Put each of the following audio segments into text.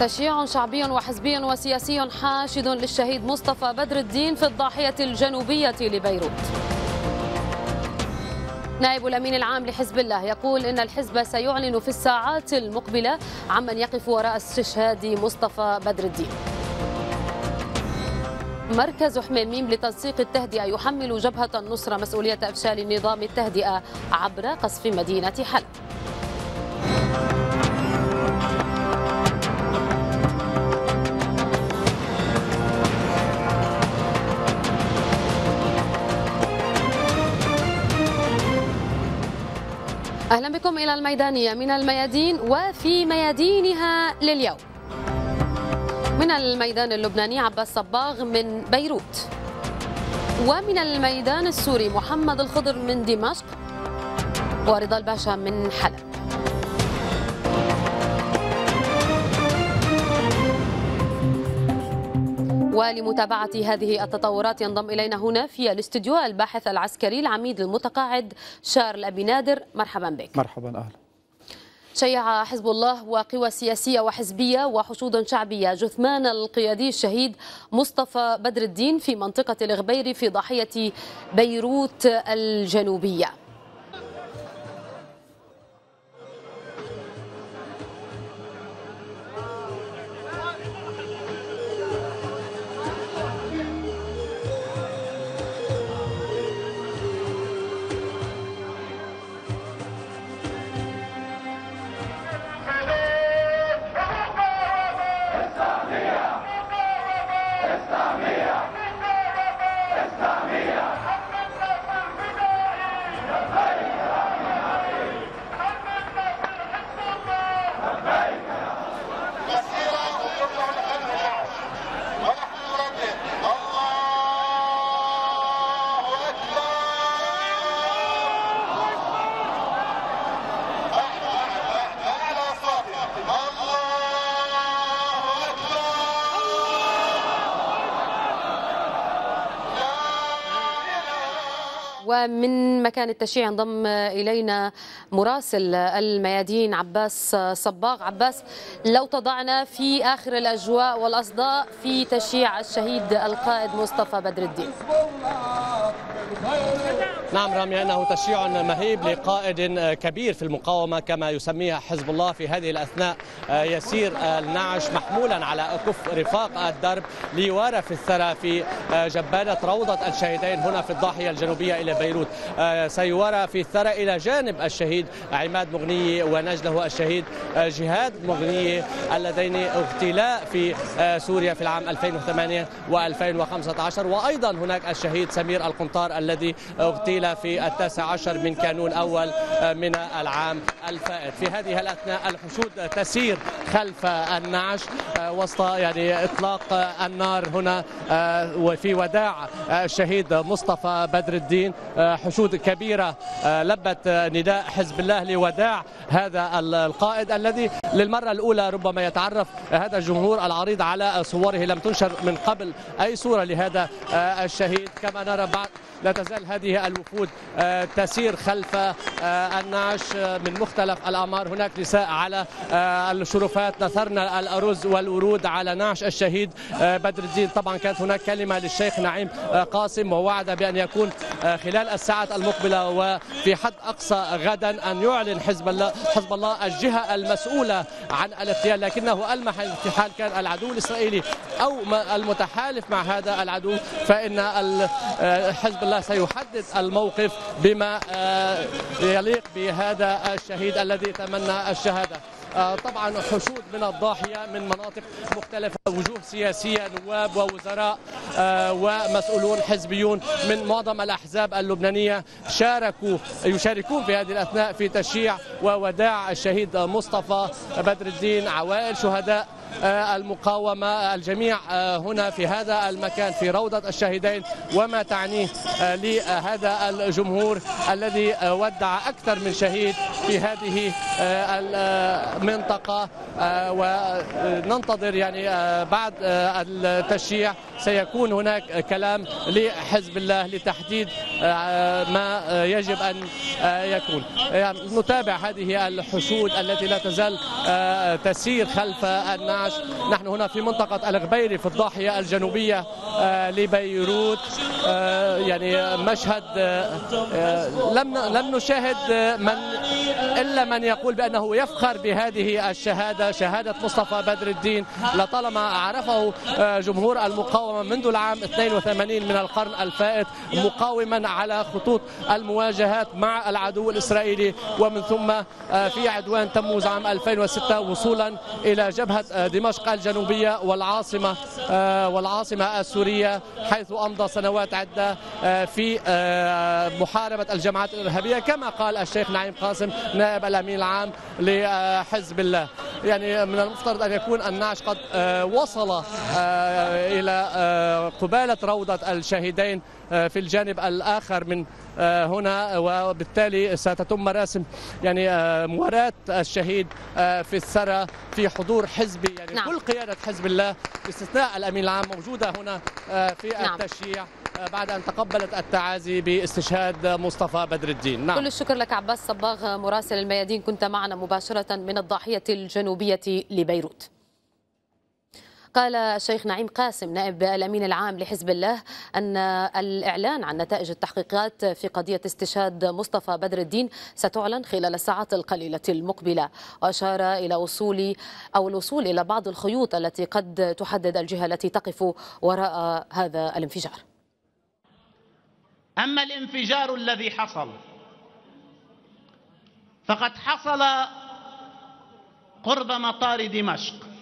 تشييع شعبي وحزبي وسياسي حاشد للشهيد مصطفى بدر الدين في الضاحية الجنوبية لبيروت نائب الأمين العام لحزب الله يقول إن الحزب سيعلن في الساعات المقبلة عمن يقف وراء استشهاد مصطفى بدر الدين مركز حميم ميم لتنسيق التهدئة يحمل جبهة النصرة مسؤولية إفشال نظام التهدئة عبر قصف مدينة حلب أهلا بكم إلى الميدانية من الميادين وفي ميادينها لليوم من الميدان اللبناني عباس صباغ من بيروت ومن الميدان السوري محمد الخضر من دمشق ورضا الباشا من حلب ولمتابعة هذه التطورات ينضم إلينا هنا في الاستوديو الباحث العسكري العميد المتقاعد شارل أبي نادر مرحبا بك مرحبا أهلا شيع حزب الله وقوى سياسية وحزبية وحشود شعبية جثمان القيادي الشهيد مصطفى بدر الدين في منطقة الغبيري في ضاحية بيروت الجنوبية ومن مكان التشييع انضم إلينا مراسل الميادين عباس صباغ عباس لو تضعنا في آخر الأجواء والأصداء في تشييع الشهيد القائد مصطفى بدر الدين نعم رامي أنه تشيع مهيب لقائد آه، كبير في المقاومة كما يسميها حزب الله في هذه الأثناء آه، يسير آه، النعش محمولا على كف رفاق الدرب ليوارى في الثرى في جبانة روضة الشهيدين هنا في الضاحية الجنوبية إلى بيروت سيوارى في الثرى إلى جانب الشهيد عماد مغنيه ونجله الشهيد جهاد مغنيه اللذين اغتيلا في سوريا في العام 2008 و2015 وأيضا هناك الشهيد سمير القنطار الذي اغتيل أنزل في التاسع عشر من كانون أول آه، من العام الفائت في هذه الأثناء الحشود تسير خلف النعش آه، وسط يعني إطلاق النار هنا آه، وفي وداع الشهيد مصطفى بدر الدين حشود كبيرة لبت نداء حزب الله لوداع هذا القائد الذي للمرة الأولى ربما يتعرف هذا الجمهور العريض على صوره لم تنشر من قبل أي صورة لهذا الشهيد كما نرى بعد لا تزال هذه الوفود آه، تسير خلف آه، النعش آه، من مختلف الأعمار هناك نساء على الشرفات نثرنا الأرز والورود على نعش الشهيد بدر الدين طبعا كانت هناك كلمة للشيخ نعيم قاسم ووعد بأن يكون خلال الساعات المقبلة وفي حد أقصى غدا أن يعلن حزب الله حزب الله الجهة المسؤولة عن الاغتيال لكنه ألمح في حال كان العدو الإسرائيلي أو المتحالف مع هذا العدو فإن حزب الله الله سيحدد الموقف بما آه، يليق بهذا الشهيد الذي تمنى الشهاده آه، طبعا حشود من الضاحيه من مناطق مختلفه وجوه سياسيه نواب ووزراء آه، ومسؤولون حزبيون من معظم الاحزاب اللبنانيه شاركوا يشاركون في هذه الاثناء في تشييع ووداع الشهيد مصطفى بدر الدين عوائل شهداء آه، المقاومة الجميع آه، هنا في هذا المكان في روضة الشهيدين وما تعنيه آه، لهذا الجمهور الذي ودع أكثر من شهيد في هذه المنطقة وننتظر يعني بعد التشييع سيكون هناك كلام لحزب الله لتحديد ما يجب أن يكون يعني نتابع هذه الحشود التي لا تزال تسير خلف النعم 12 نحن هنا في منطقة الغبيري في الضاحية الجنوبية آه، لبيروت آه، يعني مشهد آه، لم لم نشاهد من إلا من يقول بأنه يفخر بهذه الشهادة شهادة مصطفى بدر الدين لطالما عرفه جمهور المقاومة منذ العام 82 من القرن الفائت مقاوما على خطوط المواجهات مع العدو الإسرائيلي ومن ثم في عدوان تموز عام 2006 وصولا إلى جبهة دمشق الجنوبية والعاصمة آه، والعاصمة السورية حيث أمضى سنوات عدة آه، في آه، محاربة الجماعات الإرهابية كما قال الشيخ نعيم قاسم نائب الأمين العام لحزب الله يعني من المفترض أن يكون النعش قد وصل إلى قبالة روضة الشهيدين في الجانب الآخر من هنا وبالتالي ستتم مراسم يعني مواراة الشهيد في السرى في حضور حزبي نعم. كل قيادة حزب الله باستثناء الأمين العام موجودة هنا آه، في نعم. التشييع آه، بعد أن تقبلت التعازي باستشهاد مصطفى بدر الدين نعم. كل الشكر لك عباس صباغ مراسل الميادين كنت معنا مباشرة من الضاحية الجنوبية لبيروت قال الشيخ نعيم قاسم نائب الأمين العام لحزب الله أن الإعلان عن نتائج التحقيقات في قضية استشهاد مصطفى بدر الدين ستعلن خلال الساعات القليلة المقبلة وأشار إلى وصول أو الوصول إلى بعض الخيوط التي قد تحدد الجهة التي تقف وراء هذا الانفجار أما الانفجار الذي حصل فقد حصل قرب مطار دمشق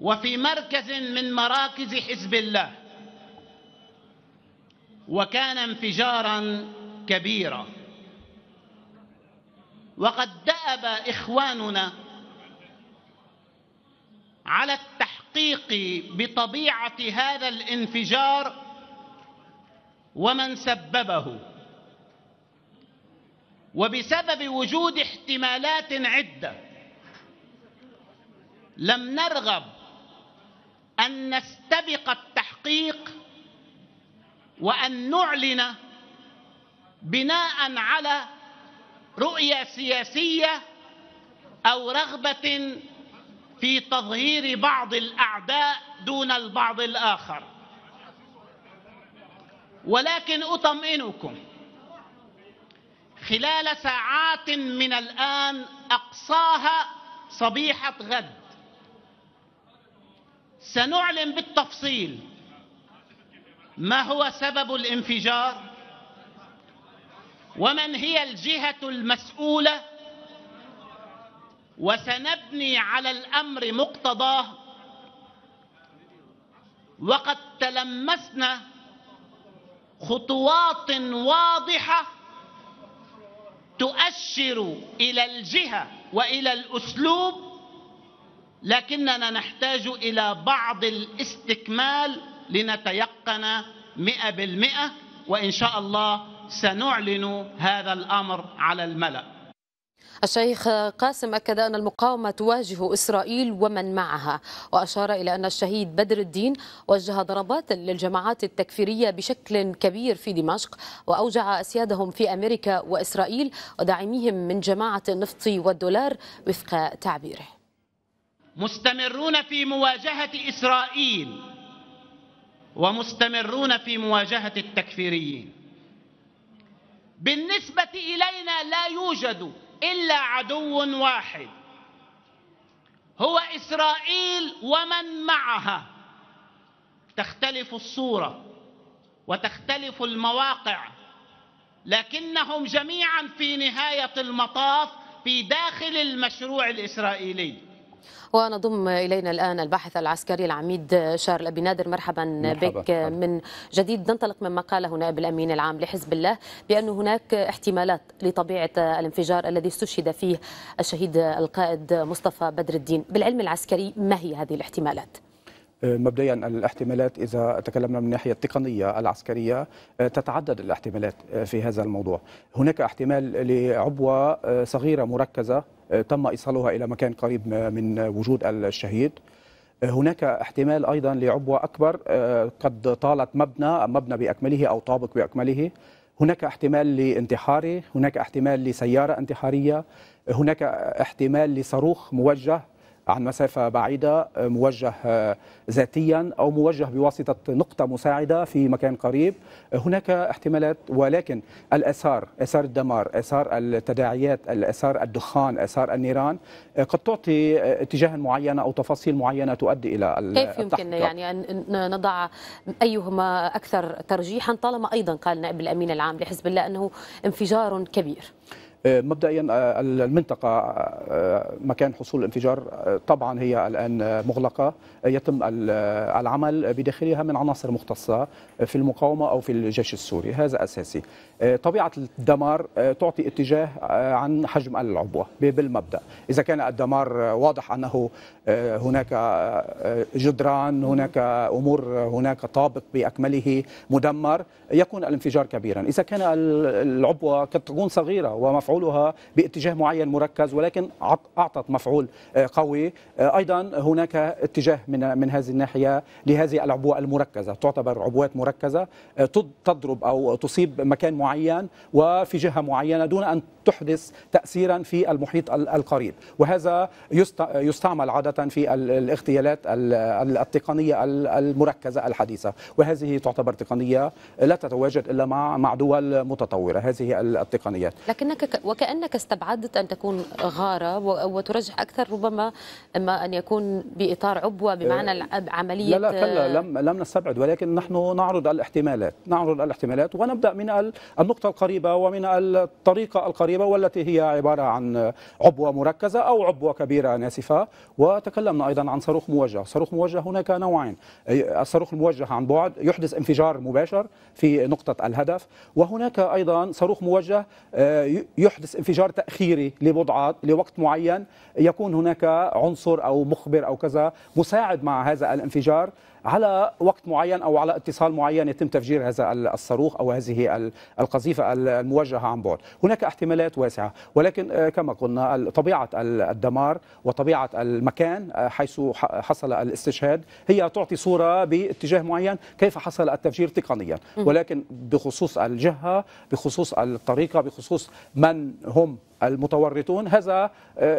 وفي مركز من مراكز حزب الله وكان انفجارا كبيرا وقد دأب إخواننا على التحقيق بطبيعة هذا الانفجار ومن سببه وبسبب وجود احتمالات عدة لم نرغب أن نستبق التحقيق وأن نعلن بناء على رؤية سياسية أو رغبة في تظهير بعض الأعداء دون البعض الآخر ولكن أطمئنكم خلال ساعات من الآن أقصاها صبيحة غد سنعلن بالتفصيل ما هو سبب الانفجار ومن هي الجهة المسؤولة وسنبني على الأمر مقتضاه وقد تلمسنا خطوات واضحة تؤشر إلى الجهة وإلى الأسلوب لكننا نحتاج إلى بعض الاستكمال لنتيقن مئة بالمئة وإن شاء الله سنعلن هذا الأمر على الملأ الشيخ قاسم أكد أن المقاومة تواجه إسرائيل ومن معها وأشار إلى أن الشهيد بدر الدين وجه ضربات للجماعات التكفيرية بشكل كبير في دمشق وأوجع أسيادهم في أمريكا وإسرائيل وداعميهم من جماعة النفط والدولار وفق تعبيره مستمرون في مواجهة إسرائيل ومستمرون في مواجهة التكفيريين بالنسبة إلينا لا يوجد إلا عدو واحد هو إسرائيل ومن معها تختلف الصورة وتختلف المواقع لكنهم جميعا في نهاية المطاف في داخل المشروع الإسرائيلي ونضم إلينا الآن الباحث العسكري العميد شارل أبي نادر مرحبا, مرحبا. بك من جديد ننطلق مما قاله نائب الأمين العام لحزب الله بأن هناك احتمالات لطبيعة الانفجار الذي استشهد فيه الشهيد القائد مصطفى بدر الدين بالعلم العسكري ما هي هذه الاحتمالات؟ أه، مبدئيا الاحتمالات اذا تكلمنا من الناحيه التقنيه العسكريه أه، تتعدد الاحتمالات أه، في هذا الموضوع هناك احتمال لعبوه صغيره مركزه آه، تم إيصالها إلى مكان قريب من وجود الشهيد آه، هناك احتمال أيضا لعبوة أكبر آه، قد طالت مبنى مبنى بأكمله أو طابق بأكمله هناك احتمال لانتحاره هناك احتمال لسيارة انتحارية هناك احتمال لصاروخ موجه عن مسافة بعيدة آه، موجه آه، ذاتيا أو موجه بواسطة نقطة مساعدة في مكان قريب آه، هناك احتمالات ولكن الأثار أثار الدمار أثار التداعيات أثار الدخان أثار النيران قد تعطي اتجاها معينة أو تفاصيل معينة تؤدي إلى كيف يمكن يعني أن نضع أيهما أكثر ترجيحا طالما أيضا قال نائب الأمين العام لحزب الله أنه انفجار كبير آه، مبدئيا آه، المنطقة آه، مكان حصول الانفجار طبعا هي الآن مغلقة يتم العمل بداخلها من عناصر مختصة في المقاومة أو في الجيش السوري هذا أساسي طبيعة الدمار تعطي اتجاه عن حجم العبوة بالمبدأ إذا كان الدمار واضح أنه هناك جدران هناك أمور هناك طابق بأكمله مدمر يكون الانفجار كبيرا إذا كان العبوة قد تكون صغيرة وما مفعولها باتجاه معين مركز ولكن اعطت مفعول آه، قوي آه، ايضا هناك اتجاه من من هذه الناحيه لهذه العبوه المركزه تعتبر عبوات مركزه آه، تضرب او تصيب مكان معين وفي جهه معينه دون ان تحدث تاثيرا في المحيط القريب وهذا يستعمل عاده في الاغتيالات التقنيه المركزه الحديثه وهذه تعتبر تقنيه لا تتواجد الا مع مع دول متطوره هذه التقنيات لكنك وكأنك استبعدت أن تكون غارة وترجح أكثر ربما ما أن يكون بإطار عبوة بمعنى آه، عملية لا لا كلا لم, لم نستبعد ولكن نحن نعرض الاحتمالات نعرض الاحتمالات ونبدأ من النقطة القريبة ومن الطريقة القريبة والتي هي عبارة عن عبوة مركزة أو عبوة كبيرة ناسفة وتكلمنا أيضا عن صاروخ موجه صاروخ موجه هناك نوعين الصاروخ الموجه عن بعد يحدث انفجار مباشر في نقطة الهدف وهناك أيضا صاروخ موجه آه، ي يحدث انفجار تاخيري لبضعه لوقت معين يكون هناك عنصر او مخبر او كذا مساعد مع هذا الانفجار على وقت معين او على اتصال معين يتم تفجير هذا الصاروخ او هذه القذيفه الموجهه عن بعد هناك احتمالات واسعه ولكن آه، كما قلنا طبيعه الدمار وطبيعه المكان آه، حيث حصل الاستشهاد هي تعطي صوره باتجاه معين كيف حصل التفجير تقنيا ولكن بخصوص الجهه بخصوص الطريقه بخصوص من هم المتورطون هذا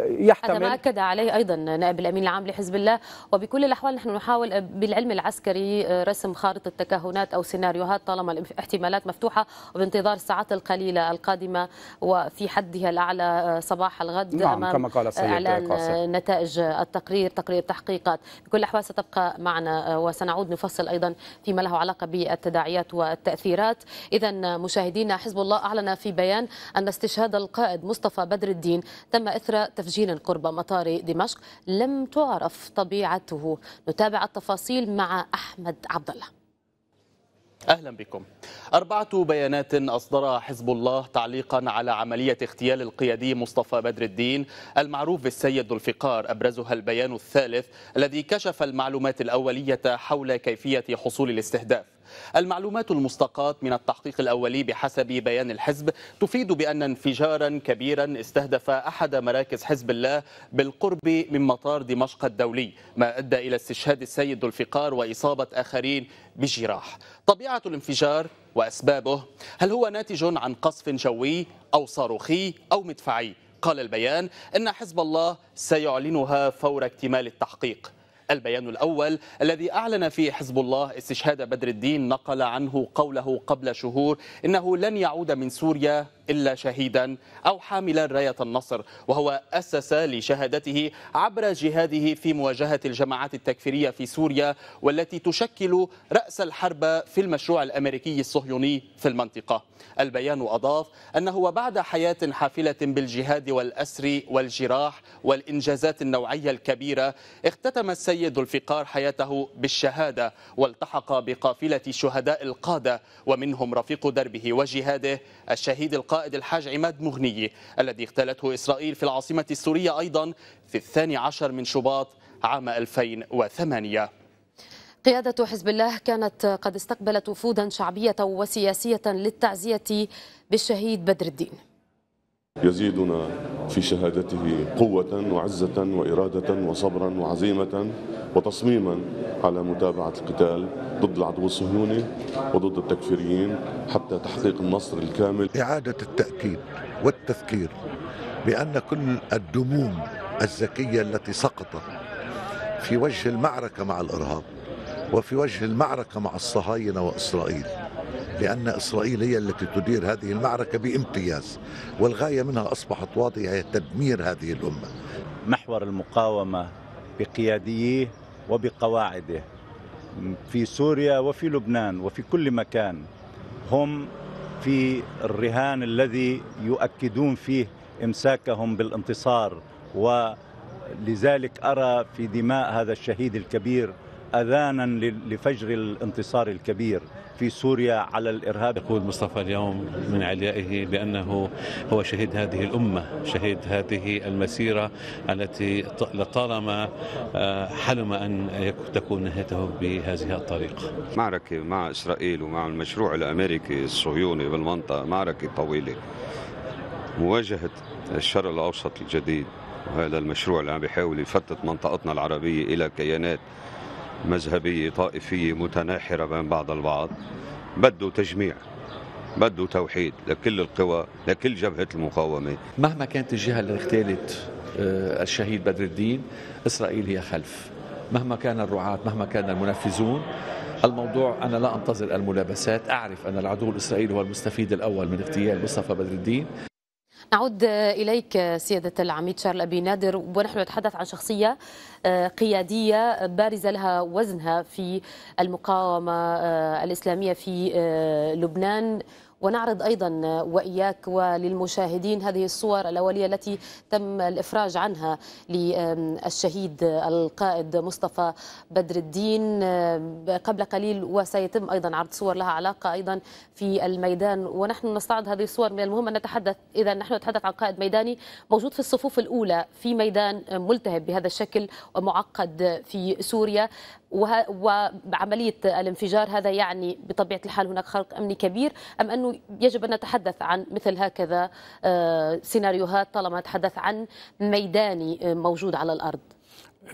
يحتمل آه، هذا ما أكد عليه أيضا نائب الأمين العام لحزب الله وبكل الأحوال نحن نحاول آه، بالعلم العسكري آه، رسم خارطة تكهنات أو سيناريوهات طالما الاحتمالات مفتوحة وبانتظار الساعات القليلة القادمة وفي حدها الأعلى صباح الغد نعم أمام كما قال إعلان قاسم. نتائج التقرير تقرير التحقيقات بكل الأحوال ستبقى معنا وسنعود نفصل أيضا فيما له علاقة بالتداعيات والتأثيرات إذا مشاهدينا حزب الله أعلن في بيان أن استشهاد القائد مصطفى مصطفى بدر الدين تم إثر تفجير قرب مطار دمشق لم تعرف طبيعته نتابع التفاصيل مع أحمد عبد الله أهلا بكم أربعة بيانات أصدرها حزب الله تعليقا على عملية اغتيال القيادي مصطفى بدر الدين المعروف بالسيد ذو الفقار أبرزها البيان الثالث الذي كشف المعلومات الأولية حول كيفية حصول الاستهداف المعلومات المستقاة من التحقيق الأولي بحسب بيان الحزب تفيد بأن انفجارا كبيرا استهدف أحد مراكز حزب الله بالقرب من مطار دمشق الدولي ما أدى إلى استشهاد السيد ذو الفقار وإصابة آخرين بجراح طبيعة الانفجار وأسبابه هل هو ناتج عن قصف جوي أو صاروخي أو مدفعي قال البيان إن حزب الله سيعلنها فور اكتمال التحقيق البيان الأول الذي أعلن فيه حزب الله استشهاد بدر الدين نقل عنه قوله قبل شهور إنه لن يعود من سوريا إلا شهيدا أو حاملا راية النصر وهو أسس لشهادته عبر جهاده في مواجهة الجماعات التكفيرية في سوريا والتي تشكل رأس الحرب في المشروع الأمريكي الصهيوني في المنطقة البيان أضاف أنه وبعد حياة حافلة بالجهاد والأسر والجراح والإنجازات النوعية الكبيرة اختتم السيد الفقار حياته بالشهادة والتحق بقافلة شهداء القادة ومنهم رفيق دربه وجهاده الشهيد القادة القائد الحاج عماد مغنية الذي اغتالته إسرائيل في العاصمة السورية أيضا في الثاني عشر من شباط عام 2008 قيادة حزب الله كانت قد استقبلت وفودا شعبية وسياسية للتعزية بالشهيد بدر الدين يزيدنا في شهادته قوة وعزة وإرادة وصبرا وعزيمة وتصميما على متابعة القتال ضد العدو الصهيوني وضد التكفيريين حتى تحقيق النصر الكامل إعادة التأكيد والتذكير بأن كل الدموم الذكية التي سقطت في وجه المعركة مع الإرهاب وفي وجه المعركة مع الصهاينة وإسرائيل لأن إسرائيل هي التي تدير هذه المعركة بامتياز والغاية منها أصبحت واضحة هي تدمير هذه الأمة محور المقاومة بقياديه وبقواعده في سوريا وفي لبنان وفي كل مكان هم في الرهان الذي يؤكدون فيه امساكهم بالانتصار ولذلك ارى في دماء هذا الشهيد الكبير اذانا لفجر الانتصار الكبير في سوريا على الإرهاب يقول مصطفى اليوم من عليائه بأنه هو شهيد هذه الأمة شهيد هذه المسيرة التي لطالما آه، حلم أن تكون نهايته بهذه الطريقة معركة مع إسرائيل ومع المشروع الأمريكي الصهيوني بالمنطقة معركة طويلة مواجهة الشرق الأوسط الجديد وهذا المشروع اللي عم بيحاول يفتت منطقتنا العربية إلى كيانات مذهبية طائفية متناحرة بين بعض البعض بده تجميع بده توحيد لكل القوى لكل جبهة المقاومة مهما كانت الجهة اللي اغتالت آه، الشهيد بدر الدين إسرائيل هي خلف مهما كان الرعاة مهما كان المنفذون الموضوع أنا لا أنتظر الملابسات أعرف أن العدو الإسرائيلي هو المستفيد الأول من اغتيال مصطفى بدر الدين نعود إليك سيادة العميد شارل أبي نادر ونحن نتحدث عن شخصية آه، قيادية بارزة لها وزنها في المقاومة آه، الإسلامية في آه، لبنان ونعرض أيضا وإياك وللمشاهدين هذه الصور الأولية التي تم الإفراج عنها للشهيد القائد مصطفى بدر الدين قبل قليل وسيتم أيضا عرض صور لها علاقة أيضا في الميدان ونحن نستعرض هذه الصور من المهم أن نتحدث إذا نحن نتحدث عن قائد ميداني موجود في الصفوف الأولى في ميدان ملتهب بهذا الشكل ومعقد في سوريا وعملية الانفجار هذا يعني بطبيعة الحال هناك خلق أمني كبير أم أنه يجب أن نتحدث عن مثل هكذا آه، سيناريوهات طالما نتحدث عن ميداني آه، موجود على الأرض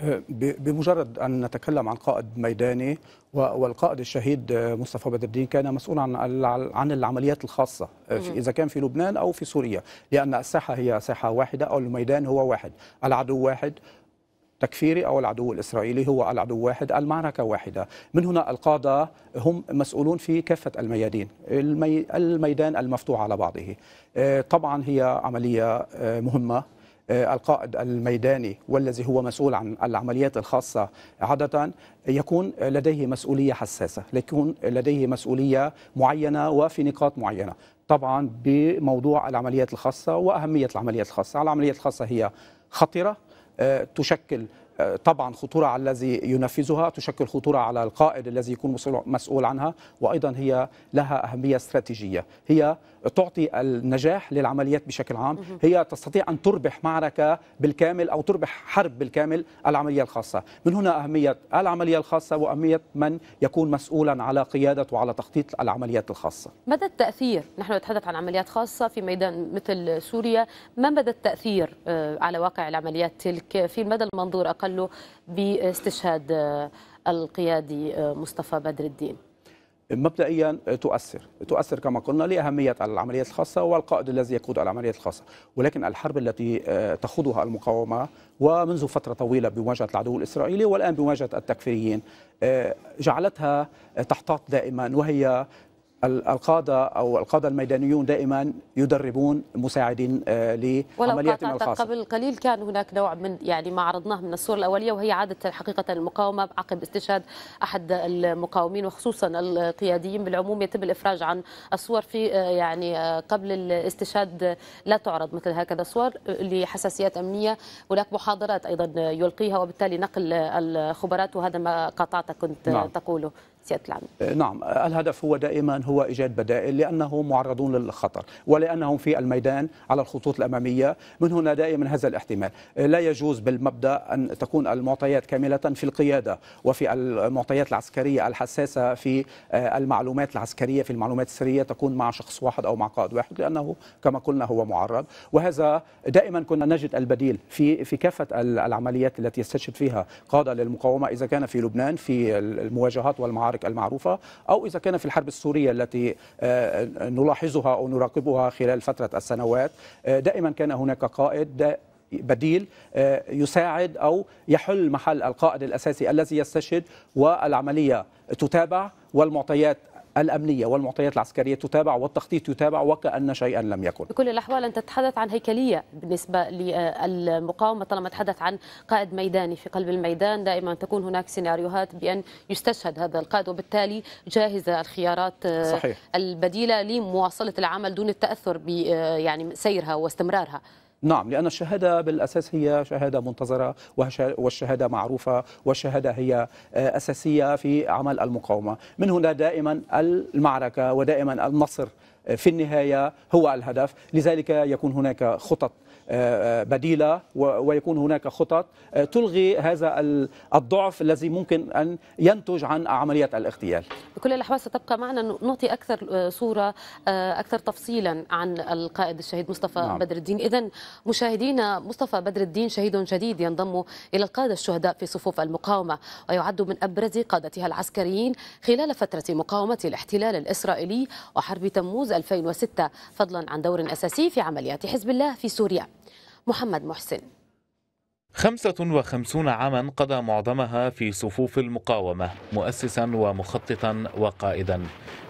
آه، بمجرد أن نتكلم عن قائد ميداني والقائد الشهيد مصطفى بدر الدين كان مسؤول عن عن العمليات الخاصه اذا كان في لبنان او في سوريا لان الساحه هي ساحه واحده او الميدان هو واحد العدو واحد التكفيري أو العدو الإسرائيلي هو العدو واحد المعركة واحدة من هنا القادة هم مسؤولون في كافة الميادين الميدان المفتوح على بعضه آه، طبعا هي عملية آه، مهمة آه، القائد الميداني والذي هو مسؤول عن العمليات الخاصة عادة يكون لديه مسؤولية حساسة يكون لديه مسؤولية معينة وفي نقاط معينة طبعا بموضوع العمليات الخاصة وأهمية العمليات الخاصة العمليات الخاصة هي خطرة آه، تشكل طبعا خطورة على الذي ينفذها تشكل خطورة على القائد الذي يكون مسؤول عنها وأيضا هي لها أهمية استراتيجية هي تعطي النجاح للعمليات بشكل عام هي تستطيع أن تربح معركة بالكامل أو تربح حرب بالكامل العملية الخاصة من هنا أهمية العملية الخاصة وأهمية من يكون مسؤولا على قيادة وعلى تخطيط العمليات الخاصة مدى التأثير نحن نتحدث عن عمليات خاصة في ميدان مثل سوريا ما مدى التأثير آه، على واقع العمليات تلك في المدى المنظور أقل استقلوا باستشهاد القيادي مصطفى بدر الدين مبدئيا تؤثر تؤثر كما قلنا لأهمية العمليات الخاصة والقائد الذي يقود العمليات الخاصة ولكن الحرب التي آه، تخوضها المقاومة ومنذ فترة طويلة بمواجهة العدو الإسرائيلي والآن بمواجهة التكفيريين آه، جعلتها تحتاط دائما وهي القادة أو القادة الميدانيون دائما يدربون مساعدين آه، لعملياتهم الخاصة قبل قليل كان هناك نوع من يعني ما عرضناه من الصور الأولية وهي عادة حقيقة المقاومة عقب استشهاد أحد المقاومين وخصوصا القياديين بالعموم يتم الإفراج عن الصور في آه، يعني آه، قبل الاستشهاد لا تعرض مثل هكذا صور لحساسيات أمنية هناك محاضرات أيضا يلقيها وبالتالي نقل الخبرات وهذا ما قطعت كنت نعم. تقوله سيادة العميد نعم آه، الهدف هو دائما هو إيجاد بدائل لأنهم معرضون للخطر ولأنهم في الميدان على الخطوط الأمامية من هنا دائما هذا الاحتمال آه، لا يجوز بالمبدأ أن تكون المعطيات كاملة في القيادة وفي المعطيات العسكرية الحساسة في آه، المعلومات العسكرية في المعلومات السرية تكون مع شخص واحد أو مع قائد واحد لأنه كما قلنا هو معرض وهذا دائما كنا نجد البديل في في كافة العمليات التي يستشهد فيها قادة للمقاومة إذا كان في لبنان في المواجهات والمعارك المعارك المعروفة أو إذا كان في الحرب السورية التي آه، نلاحظها أو نراقبها خلال فترة السنوات آه، دائما كان هناك قائد بديل آه، يساعد او يحل محل القائد الاساسي الذي يستشهد والعمليه تتابع والمعطيات الأمنية والمعطيات العسكرية تتابع والتخطيط يتابع وكأن شيئا لم يكن بكل الأحوال أنت تتحدث عن هيكلية بالنسبة للمقاومة طالما تحدث عن قائد ميداني في قلب الميدان دائما تكون هناك سيناريوهات بأن يستشهد هذا القائد وبالتالي جاهزة الخيارات آه، صحيح. البديلة لمواصلة العمل دون التأثر ب آه، يعني سيرها واستمرارها نعم لأن الشهادة بالأساس هي شهادة منتظرة والشهادة معروفة والشهادة هي آه، أساسية في عمل المقاومة من هنا دائما المعركة ودائما النصر آه، في النهاية هو الهدف لذلك يكون هناك خطط بديله ويكون هناك خطط آه، تلغي هذا الضعف الذي ممكن ان ينتج عن عمليه الاغتيال. بكل الاحوال ستبقى معنا نعطي اكثر آه، صوره آه، اكثر تفصيلا عن القائد الشهيد مصطفى نعم. بدر الدين، اذا مشاهدينا مصطفى بدر الدين شهيد جديد ينضم الى القاده الشهداء في صفوف المقاومه ويعد من ابرز قادتها العسكريين خلال فتره مقاومه الاحتلال الاسرائيلي وحرب تموز 2006 فضلا عن دور اساسي في عمليات حزب الله في سوريا. محمد محسن 55 عاما قضى معظمها في صفوف المقاومة مؤسسا ومخططا وقائدا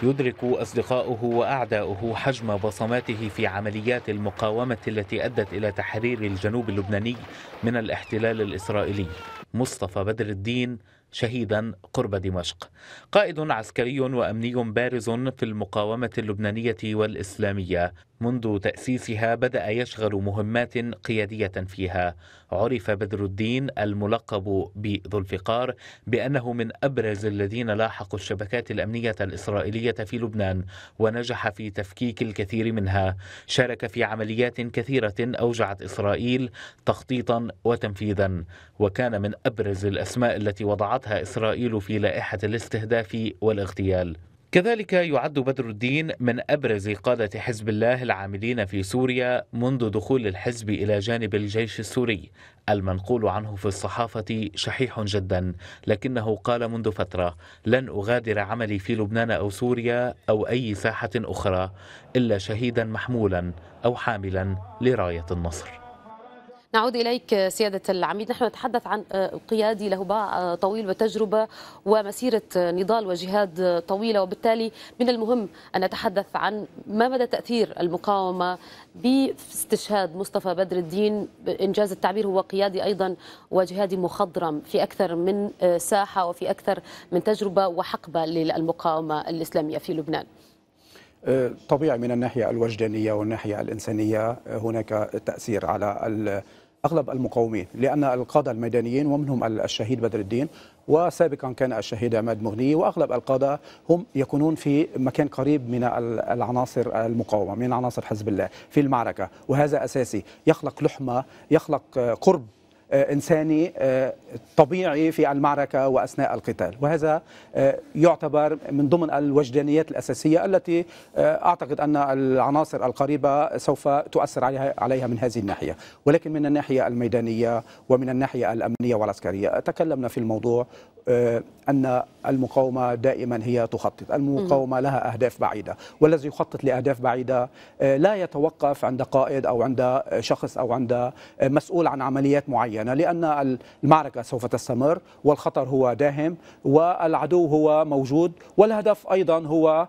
يدرك أصدقاؤه وأعداؤه حجم بصماته في عمليات المقاومة التي أدت إلى تحرير الجنوب اللبناني من الاحتلال الإسرائيلي مصطفى بدر الدين شهيدا قرب دمشق قائد عسكري وأمني بارز في المقاومة اللبنانية والإسلامية منذ تأسيسها بدأ يشغل مهمات قيادية فيها عرف بدر الدين الملقب بذو الفقار بأنه من أبرز الذين لاحقوا الشبكات الأمنية الإسرائيلية في لبنان ونجح في تفكيك الكثير منها شارك في عمليات كثيرة أوجعت إسرائيل تخطيطا وتنفيذا وكان من أبرز الأسماء التي وضعتها إسرائيل في لائحة الاستهداف والاغتيال كذلك يعد بدر الدين من أبرز قادة حزب الله العاملين في سوريا منذ دخول الحزب إلى جانب الجيش السوري المنقول عنه في الصحافة شحيح جدا لكنه قال منذ فترة لن أغادر عملي في لبنان أو سوريا أو أي ساحة أخرى إلا شهيدا محمولا أو حاملا لراية النصر نعود إليك سيادة العميد نحن نتحدث عن قيادي له باع طويل وتجربة ومسيرة نضال وجهاد طويلة وبالتالي من المهم أن نتحدث عن ما مدى تأثير المقاومة باستشهاد مصطفى بدر الدين إنجاز التعبير هو قيادي أيضا وجهادي مخضرم في أكثر من ساحة وفي أكثر من تجربة وحقبة للمقاومة الإسلامية في لبنان طبيعي من الناحية الوجدانية والناحية الإنسانية هناك تأثير على اغلب المقاومين لان القاده الميدانيين ومنهم الشهيد بدر الدين وسابقا كان الشهيد عماد مغني واغلب القاده هم يكونون في مكان قريب من العناصر المقاومه من عناصر حزب الله في المعركه وهذا اساسي يخلق لحمه يخلق قرب آه، انساني آه، طبيعي في المعركه واثناء القتال، وهذا آه، يعتبر من ضمن الوجدانيات الاساسيه التي اعتقد ان العناصر القريبه سوف تؤثر عليها عليها من هذه الناحيه، ولكن من الناحيه الميدانيه ومن الناحيه الامنيه والعسكريه تكلمنا في الموضوع أن المقاومة دائما هي تخطط المقاومة لها أهداف بعيدة والذي يخطط لأهداف بعيدة آه، لا يتوقف عند قائد أو عند شخص أو عند آه، مسؤول عن عمليات معينة لأن المعركة سوف تستمر والخطر هو داهم والعدو هو موجود والهدف أيضا هو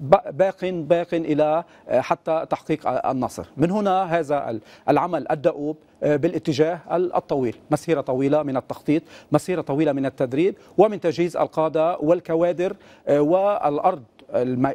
باق باق إلى آه، حتى تحقيق النصر من هنا هذا العمل الدؤوب آه، بالاتجاه الطويل مسيرة طويلة من التخطيط مسيرة طويلة من التدريب ومن تجهيز القادة والكوادر آه، والأرض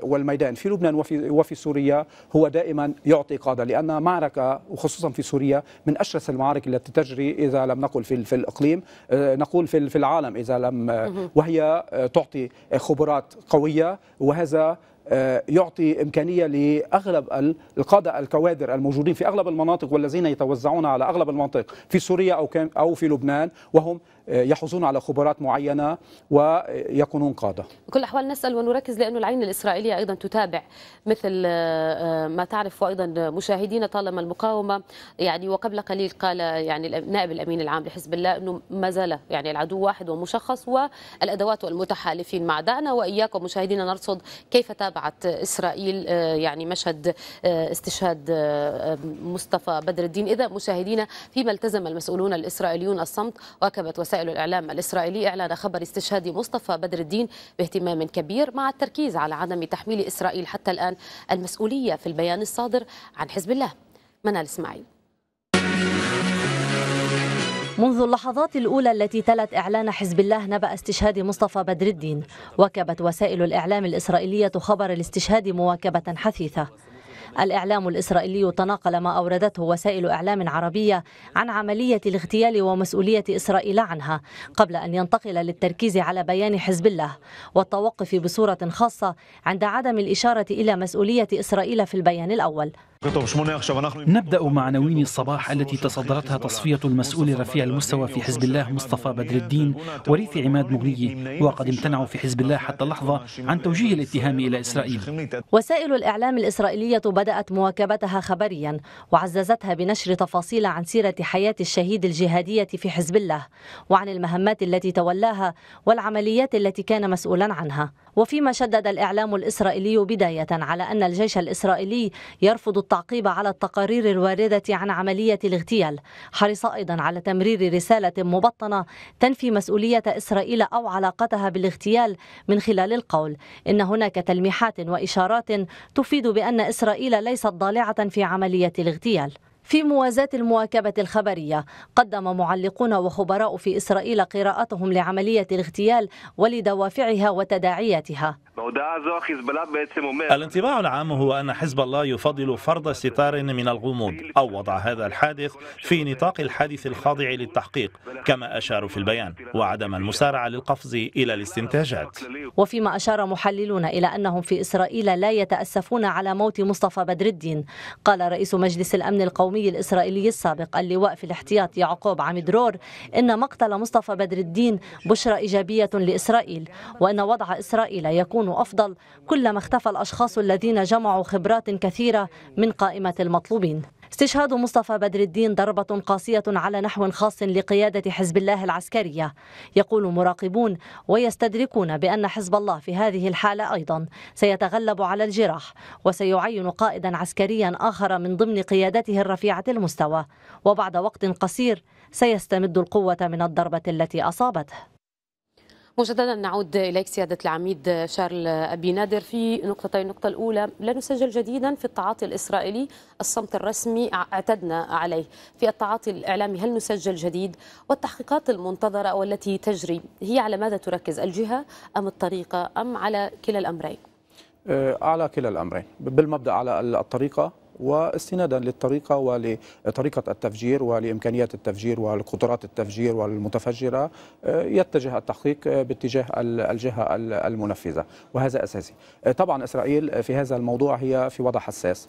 والميدان في لبنان وفي وفي سوريا هو دائما يعطي قاده لان معركه وخصوصا في سوريا من اشرس المعارك التي تجري اذا لم نقل في في الاقليم آه، نقول في في العالم اذا لم وهي تعطي خبرات قويه وهذا آه، يعطي امكانيه لاغلب القاده الكوادر الموجودين في اغلب المناطق والذين يتوزعون على اغلب المناطق في سوريا او او في لبنان وهم يحوزون على خبرات معينه ويكونون قاده. بكل الاحوال نسال ونركز لانه العين الاسرائيليه ايضا تتابع مثل آه، آه، ما تعرف ايضا مشاهدينا طالما المقاومه يعني وقبل قليل قال يعني نائب الامين العام لحزب الله انه ما زال يعني العدو واحد ومشخص والادوات والمتحالفين مع دعنا واياكم مشاهدينا نرصد كيف تابعت اسرائيل آه، يعني مشهد استشهاد مصطفى بدر الدين اذا مشاهدينا فيما التزم المسؤولون الاسرائيليون الصمت واكبت وسائل الإعلام الإسرائيلي إعلان خبر استشهاد مصطفى بدر الدين باهتمام كبير مع التركيز على عدم تحميل إسرائيل حتى الآن المسؤولية في البيان الصادر عن حزب الله منال إسماعيل منذ اللحظات الأولى التي تلت إعلان حزب الله نبأ استشهاد مصطفى بدر الدين وكبت وسائل الإعلام الإسرائيلية خبر الاستشهاد مواكبة حثيثة الإعلام الإسرائيلي تناقل ما أوردته وسائل إعلام عربية عن عملية الاغتيال ومسؤولية إسرائيل عنها قبل أن ينتقل للتركيز على بيان حزب الله والتوقف بصورة خاصة عند عدم الإشارة إلى مسؤولية إسرائيل في البيان الأول طيب، نبدأ مع عناوين الصباح التي تصدرتها تصفية المسؤول رفيع المستوى في حزب الله مصطفى بدر الدين وريث عماد مغني وقد امتنعوا في حزب الله حتى اللحظة عن توجيه الاتهام إلى إسرائيل وسائل الإعلام الإسرائيلية بدأت مواكبتها خبريا وعززتها بنشر تفاصيل عن سيرة حياة الشهيد الجهادية في حزب الله وعن المهمات التي تولاها والعمليات التي كان مسؤولا عنها وفيما شدد الإعلام الإسرائيلي بداية على أن الجيش الإسرائيلي يرفض التعقيب على التقارير الواردة عن عملية الاغتيال حرص أيضا على تمرير رسالة مبطنة تنفي مسؤولية إسرائيل أو علاقتها بالاغتيال من خلال القول إن هناك تلميحات وإشارات تفيد بأن إسرائيل ليست ضالعة في عملية الاغتيال في موازاة المواكبة الخبرية قدم معلقون وخبراء في إسرائيل قراءتهم لعملية الاغتيال ولدوافعها وتداعياتها الانطباع العام هو أن حزب الله يفضل فرض ستار من الغموض أو وضع هذا الحادث في نطاق الحادث الخاضع للتحقيق كما أشاروا في البيان وعدم المسارعة للقفز إلى الاستنتاجات وفيما أشار محللون إلى أنهم في إسرائيل لا يتأسفون على موت مصطفى بدر الدين قال رئيس مجلس الأمن القومي الإسرائيلي السابق اللواء في الاحتياط يعقوب عمدرور إن مقتل مصطفى بدر الدين بشرى إيجابية لإسرائيل وأن وضع إسرائيل يكون أفضل كلما اختفى الأشخاص الذين جمعوا خبرات كثيرة من قائمة المطلوبين استشهاد مصطفى بدر الدين ضربة قاسية على نحو خاص لقيادة حزب الله العسكرية يقول مراقبون ويستدركون بأن حزب الله في هذه الحالة أيضا سيتغلب على الجراح وسيعين قائدا عسكريا آخر من ضمن قيادته الرفيعة المستوى وبعد وقت قصير سيستمد القوة من الضربة التي أصابته مجددا نعود اليك سياده العميد شارل ابي نادر في نقطتين، النقطه الاولى لا نسجل جديدا في التعاطي الاسرائيلي، الصمت الرسمي اعتدنا عليه، في التعاطي الاعلامي هل نسجل جديد؟ والتحقيقات المنتظره والتي تجري هي على ماذا تركز؟ الجهه ام الطريقه ام على كلا الامرين؟ أه، على كلا الامرين، بالمبدا على الطريقه واستنادا للطريقة ولطريقة التفجير ولإمكانيات التفجير والقدرات التفجير والمتفجرة آه، يتجه التحقيق آه، باتجاه الجهة المنفذة وهذا أساسي آه، طبعا إسرائيل في هذا الموضوع هي في وضع حساس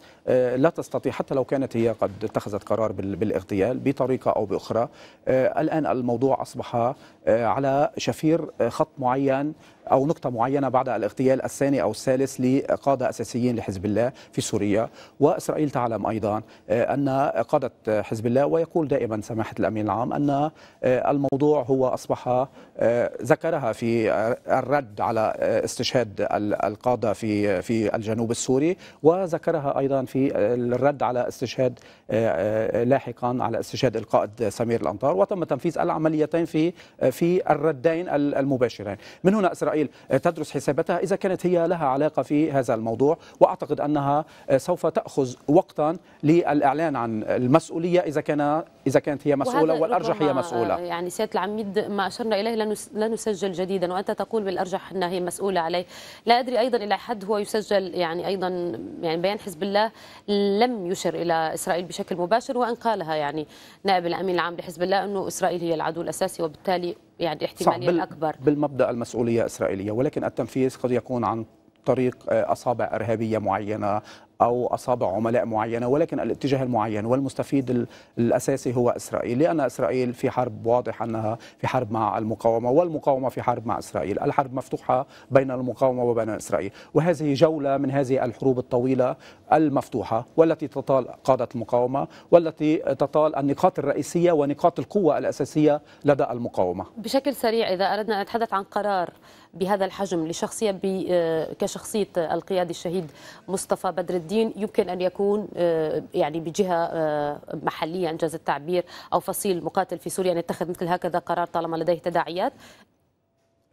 لا تستطيع حتى لو كانت هي قد اتخذت قرار بالاغتيال بطريقة أو بأخرى الآن الموضوع أصبح على شفير خط معين او نقطه معينه بعد الاغتيال الثاني او الثالث لقاده اساسيين لحزب الله في سوريا واسرائيل تعلم ايضا آه، ان قاده حزب الله ويقول دائما سماحه الامين العام ان آه، الموضوع هو اصبح آه، ذكرها في الرد على استشهاد القاده في في الجنوب السوري وذكرها ايضا في الرد على استشهاد لاحقا على استشهاد القائد سمير الانطار وتم تنفيذ العمليتين في في الردين المباشرين من هنا اسرائيل إسرائيل تدرس حساباتها إذا كانت هي لها علاقة في هذا الموضوع وأعتقد أنها سوف تأخذ وقتا للإعلان عن المسؤولية إذا كان إذا كانت هي مسؤولة والأرجح هي مسؤولة يعني سيادة العميد ما أشرنا إليه لا نسجل جديدا وأنت تقول بالأرجح أنها هي مسؤولة عليه لا أدري أيضا إلى حد هو يسجل يعني أيضا يعني بيان حزب الله لم يشر إلى إسرائيل بشكل مباشر وأن قالها يعني نائب الأمين العام لحزب الله أنه إسرائيل هي العدو الأساسي وبالتالي يعني احتماليه بال اكبر بالمبدا المسؤوليه اسرائيليه ولكن التنفيذ قد يكون عن طريق آه، اصابع ارهابيه معينه أو أصابع عملاء معينة ولكن الاتجاه المعين والمستفيد الأساسي هو إسرائيل لأن إسرائيل في حرب واضح أنها في حرب مع المقاومة والمقاومة في حرب مع إسرائيل الحرب مفتوحة بين المقاومة وبين إسرائيل وهذه جولة من هذه الحروب الطويلة المفتوحة والتي تطال قادة المقاومة والتي تطال النقاط الرئيسية ونقاط القوة الأساسية لدى المقاومة بشكل سريع إذا أردنا أن نتحدث عن قرار بهذا الحجم لشخصية آه، كشخصية القيادي الشهيد مصطفى بدر الدين يمكن أن يكون آه، يعني بجهة آه، محلية إنجاز التعبير أو فصيل مقاتل في سوريا أن يتخذ مثل هكذا قرار طالما لديه تداعيات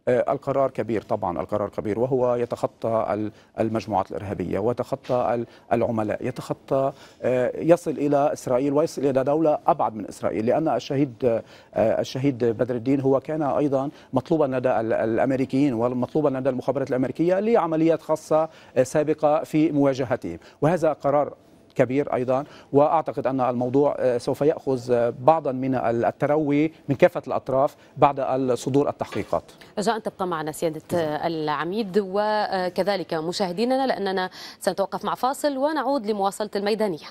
آه، القرار كبير طبعا القرار كبير وهو يتخطى المجموعات الإرهابية ويتخطى العملاء يتخطى آه، يصل إلى إسرائيل ويصل إلى دولة أبعد من إسرائيل لأن الشهيد آه، الشهيد بدر الدين هو كان أيضا مطلوبا لدى الأمريكيين ومطلوبا لدى المخابرات الأمريكية لعمليات خاصة سابقة في مواجهتهم وهذا قرار كبير ايضا واعتقد ان الموضوع آه، سوف ياخذ آه، بعضا من التروي من كافه الاطراف بعد صدور التحقيقات. رجاء ان تبقى معنا سياده آه، العميد وكذلك مشاهدينا لاننا سنتوقف مع فاصل ونعود لمواصله الميدانيه.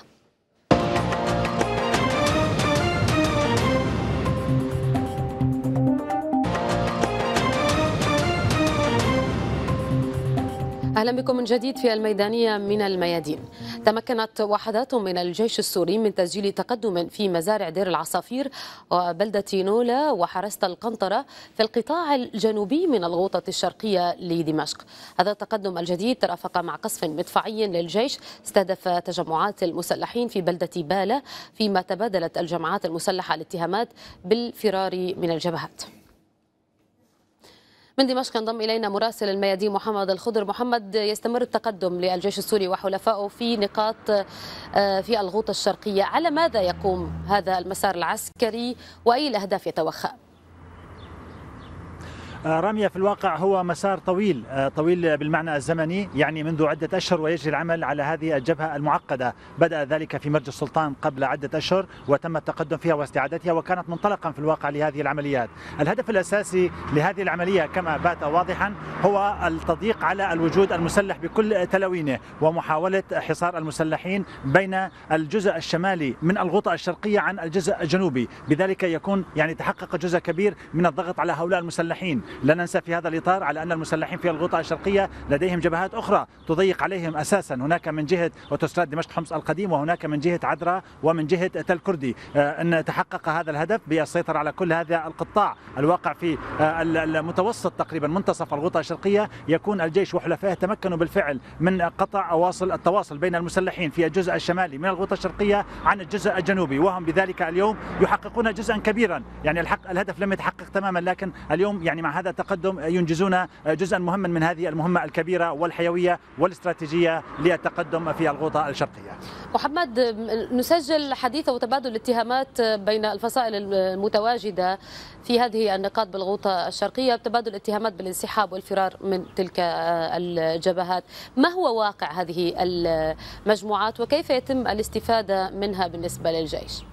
أهلا بكم من جديد في الميدانية من الميادين تمكنت وحدات من الجيش السوري من تسجيل تقدم في مزارع دير العصافير وبلدة نولا وحرسة القنطرة في القطاع الجنوبي من الغوطة الشرقية لدمشق هذا التقدم الجديد ترافق مع قصف مدفعي للجيش استهدف تجمعات المسلحين في بلدة بالة فيما تبادلت الجماعات المسلحة الاتهامات بالفرار من الجبهات من دمشق ينضم إلينا مراسل الميادين محمد الخضر محمد يستمر التقدم للجيش السوري وحلفائه في نقاط آه، في الغوطة الشرقية على ماذا يقوم هذا المسار العسكري وأي الأهداف يتوخى آه، رمية في الواقع هو مسار طويل آه، طويل بالمعنى الزمني يعني منذ عدة أشهر ويجري العمل على هذه الجبهة المعقدة بدأ ذلك في مرج السلطان قبل عدة أشهر وتم التقدم فيها واستعادتها وكانت منطلقا في الواقع لهذه العمليات الهدف الأساسي لهذه العملية كما بات واضحا هو التضييق على الوجود المسلح بكل تلوينه ومحاولة حصار المسلحين بين الجزء الشمالي من الغوطة الشرقية عن الجزء الجنوبي بذلك يكون يعني تحقق جزء كبير من الضغط على هؤلاء المسلحين لا ننسى في هذا الإطار على أن المسلحين في الغوطة الشرقية لديهم جبهات أخرى تضيق عليهم أساسا هناك من جهة أوتوستراد دمشق حمص القديم وهناك من جهة عدرا ومن جهة تل كردي آه، أن تحقق هذا الهدف بالسيطرة على كل هذا القطاع الواقع في آه، المتوسط تقريبا منتصف الغوطة الشرقية يكون الجيش وحلفائه تمكنوا بالفعل من قطع أواصل التواصل بين المسلحين في الجزء الشمالي من الغوطة الشرقية عن الجزء الجنوبي وهم بذلك اليوم يحققون جزءا كبيرا يعني الحق الهدف لم يتحقق تماما لكن اليوم يعني مع هذا التقدم آه، ينجزون آه، جزءا مهما من هذه المهمة الكبيرة والحيوية والاستراتيجية للتقدم في الغوطة الشرقية محمد نسجل حديث وتبادل اتهامات آه، بين الفصائل المتواجدة في هذه النقاط بالغوطة الشرقية تبادل اتهامات بالانسحاب والفرار من تلك الجبهات ما هو واقع هذه المجموعات وكيف يتم الاستفادة منها بالنسبة للجيش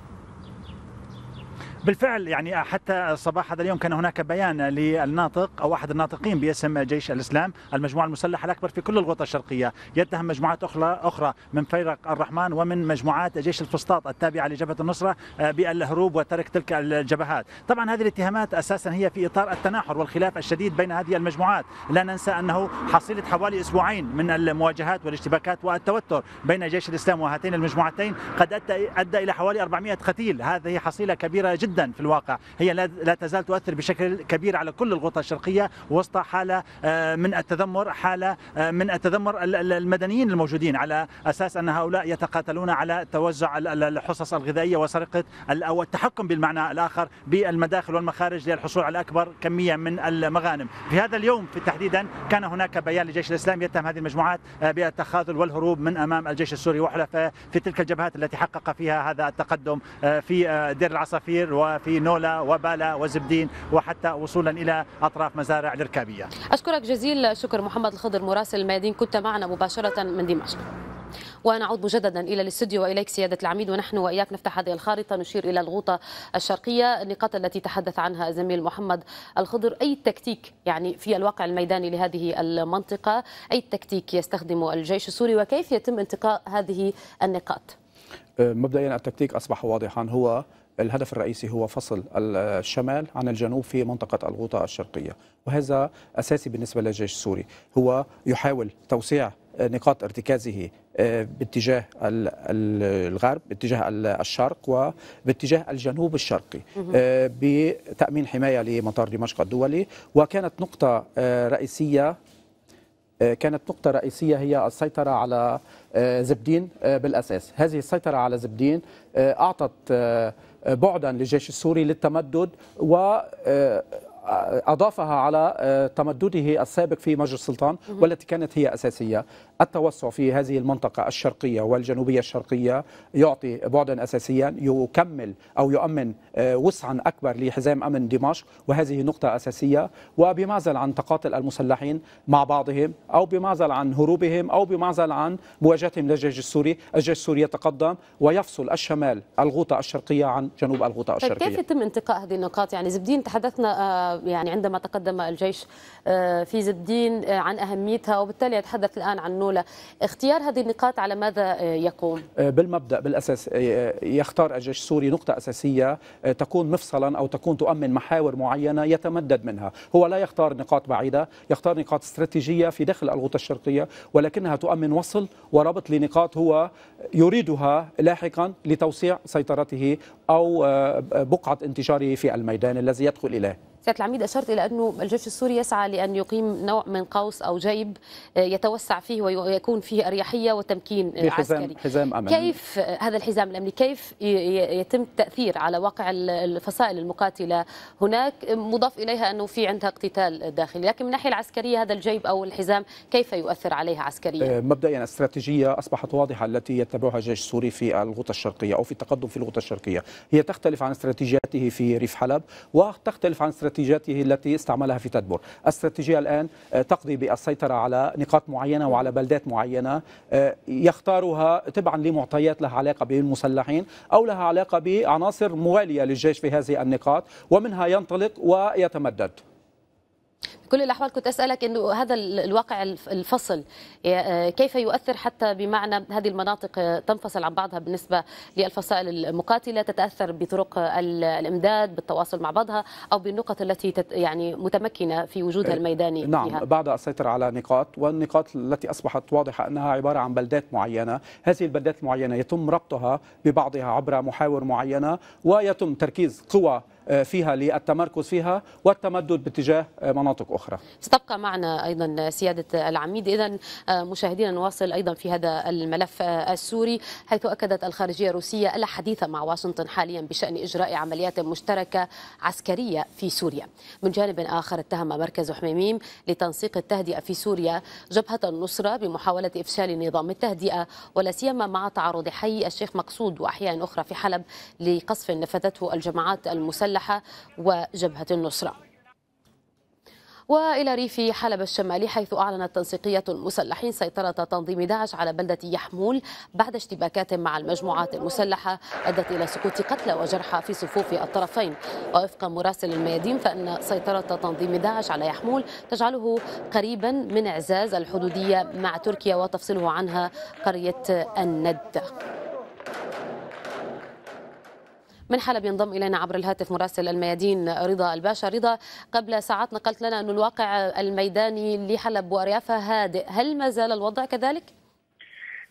بالفعل يعني حتى صباح هذا اليوم كان هناك بيان للناطق او احد الناطقين باسم جيش الاسلام المجموعه المسلحه الاكبر في كل الغوطه الشرقيه يتهم مجموعات اخرى اخرى من فيرق الرحمن ومن مجموعات جيش الفسطاط التابعه لجبهه النصره آه، بالهروب وترك تلك الجبهات طبعا هذه الاتهامات اساسا هي في اطار التناحر والخلاف الشديد بين هذه المجموعات لا ننسى انه حصيله حوالي اسبوعين من المواجهات والاشتباكات والتوتر بين جيش الاسلام وهاتين المجموعتين قد ادى الى حوالي 400 قتيل هذه حصيله كبيره جدا جدا في الواقع هي لا تزال تؤثر بشكل كبير على كل الغوطة الشرقية وسط حالة آه، من التذمر حالة آه، من التذمر المدنيين الموجودين على أساس أن هؤلاء يتقاتلون على توزع الحصص الغذائية وسرقة أو التحكم بالمعنى الآخر بالمداخل والمخارج للحصول على أكبر كمية من المغانم في هذا اليوم في تحديدا كان هناك بيان لجيش الإسلام يتهم هذه المجموعات آه، بالتخاذل والهروب من أمام الجيش السوري وحلفائه في تلك الجبهات التي حقق فيها هذا التقدم في دير العصافير و وفي نولا وبالا وزبدين وحتى وصولا إلى أطراف مزارع الركابية أشكرك جزيل شكر محمد الخضر مراسل الميادين كنت معنا مباشرة من دمشق ونعود مجددا الى الاستوديو واليك سياده العميد ونحن واياك نفتح هذه الخارطه نشير الى الغوطه الشرقيه النقاط التي تحدث عنها زميل محمد الخضر اي تكتيك يعني في الواقع الميداني لهذه المنطقه اي تكتيك يستخدمه الجيش السوري وكيف يتم انتقاء هذه النقاط أه، مبدئيا التكتيك اصبح واضحا هو الهدف الرئيسي هو فصل الشمال عن الجنوب في منطقة الغوطة الشرقية وهذا أساسي بالنسبة للجيش السوري هو يحاول توسيع نقاط ارتكازه آه، باتجاه الغرب باتجاه الشرق وباتجاه الجنوب الشرقي آه، بتأمين حماية لمطار دمشق الدولي وكانت نقطة آه، رئيسية كانت نقطة رئيسية هي السيطرة على زبدين بالأساس هذه السيطرة على زبدين أعطت آه، بعدا للجيش السوري للتمدد و آه، أضافها على آه، تمدده السابق في مجلس السلطان والتي كانت هي أساسية التوسع في هذه المنطقة الشرقية والجنوبية الشرقية يعطي بعدا أساسيا يكمل أو يؤمن آه، وسعا أكبر لحزام أمن دمشق وهذه نقطة أساسية وبمعزل عن تقاتل المسلحين مع بعضهم أو بمعزل عن هروبهم أو بمعزل عن مواجهتهم للجيش السوري الجيش السوري يتقدم ويفصل الشمال الغوطة الشرقية عن جنوب الغوطة طيب، الشرقية كيف يتم انتقاء هذه النقاط يعني زبدين تحدثنا آه، يعني عندما تقدم الجيش آه، في زبدين عن أهميتها وبالتالي يتحدث الآن عن الدولة اختيار هذه النقاط على ماذا آه، يقوم؟ آه، بالمبدأ بالأساس آه، يختار الجيش السوري نقطة أساسية تكون مفصلا أو تكون تؤمن محاور معينة يتمدد منها هو لا يختار نقاط بعيدة يختار نقاط استراتيجية في داخل الغوطة الشرقية ولكنها تؤمن وصل وربط لنقاط هو يريدها لاحقا لتوسيع سيطرته أو بقعة انتشاره في الميدان الذي يدخل إليه سياده العميد اشرت الى انه الجيش السوري يسعى لان يقيم نوع من قوس او جيب آه، يتوسع فيه ويكون فيه اريحيه وتمكين آه، حزام عسكري حزام أمني. كيف هذا الحزام الامني كيف يتم التاثير على واقع الفصائل المقاتله هناك مضاف اليها انه في عندها اقتتال داخلي لكن من الناحيه العسكريه هذا الجيب او الحزام كيف يؤثر عليها عسكريا آه، مبدئيا استراتيجيه اصبحت واضحه التي يتبعها الجيش السوري في الغوطه الشرقيه او في التقدم في الغوطه الشرقيه هي تختلف عن استراتيجياته في ريف حلب وتختلف عن استراتيجياته استراتيجياته التي استعملها في تدبر الاستراتيجية الآن آه، تقضي بالسيطرة على نقاط معينة وعلى بلدات معينة آه، يختارها تبعا لمعطيات لها علاقة بالمسلحين أو لها علاقة بعناصر موالية للجيش في هذه النقاط ومنها ينطلق ويتمدد كل الاحوال كنت اسالك انه هذا الواقع الفصل آه، كيف يؤثر حتى بمعنى هذه المناطق آه، تنفصل عن بعضها بالنسبه للفصائل المقاتله تتاثر بطرق الامداد بالتواصل مع بعضها او بالنقط التي يعني متمكنه في وجودها إيه، الميداني نعم فيها. بعد السيطره على نقاط والنقاط التي اصبحت واضحه انها عباره عن بلدات معينه هذه البلدات المعينه يتم ربطها ببعضها عبر محاور معينه ويتم تركيز قوى آه، فيها للتمركز فيها والتمدد باتجاه آه، مناطق أخرى ستبقى معنا أيضا سيادة العميد إذا آه، مشاهدينا نواصل أيضا في هذا الملف السوري حيث أكدت الخارجية الروسية حديث مع واشنطن حاليا بشأن إجراء عمليات مشتركة عسكرية في سوريا من جانب آخر اتهم مركز حميميم لتنسيق التهدئة في سوريا جبهة النصرة بمحاولة إفشال نظام التهدئة ولا سيما مع تعرض حي الشيخ مقصود وأحياء أخرى في حلب لقصف نفذته الجماعات المسلحة المسلحة وجبهة النصرة وإلى ريف حلب الشمالي حيث أعلنت تنسيقية المسلحين سيطرة تنظيم داعش على بلدة يحمول بعد اشتباكات مع المجموعات المسلحة أدت إلى سقوط قتلى وجرحى في صفوف الطرفين ووفق مراسل الميادين فإن سيطرة تنظيم داعش على يحمول تجعله قريبا من إعزاز الحدودية مع تركيا وتفصله عنها قرية الندة من حلب ينضم إلينا عبر الهاتف مراسل الميادين رضا الباشا رضا قبل ساعات نقلت لنا أن الواقع الميداني لحلب وأريافها هادئ هل ما زال الوضع كذلك؟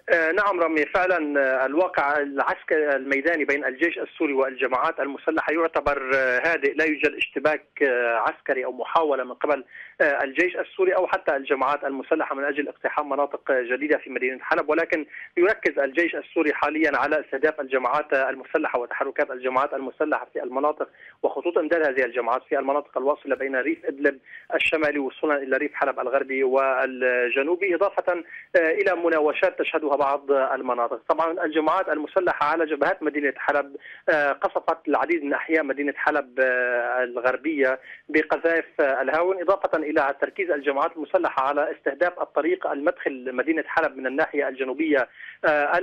آه، نعم رامي فعلا آه، الواقع العسكري الميداني بين الجيش السوري والجماعات المسلحه يعتبر آه، هادئ لا يوجد اشتباك عسكري او محاوله من قبل آه، الجيش السوري او حتى الجماعات المسلحه من اجل اقتحام مناطق جديده في مدينه حلب ولكن يركز الجيش السوري حاليا على استهداف الجماعات المسلحه وتحركات الجماعات المسلحه في المناطق وخطوط امداد هذه الجماعات في المناطق الواصله بين ريف ادلب الشمالي وصولا الى ريف حلب الغربي والجنوبي اضافه آه، الى مناوشات تشهدها بعض المناطق طبعا الجماعات المسلحه على جبهات مدينه حلب آه، قصفت العديد من احياء مدينه حلب الغربيه بقذائف الهاون اضافه الى تركيز الجماعات المسلحه على استهداف الطريق المدخل لمدينه حلب من الناحيه الجنوبيه آه،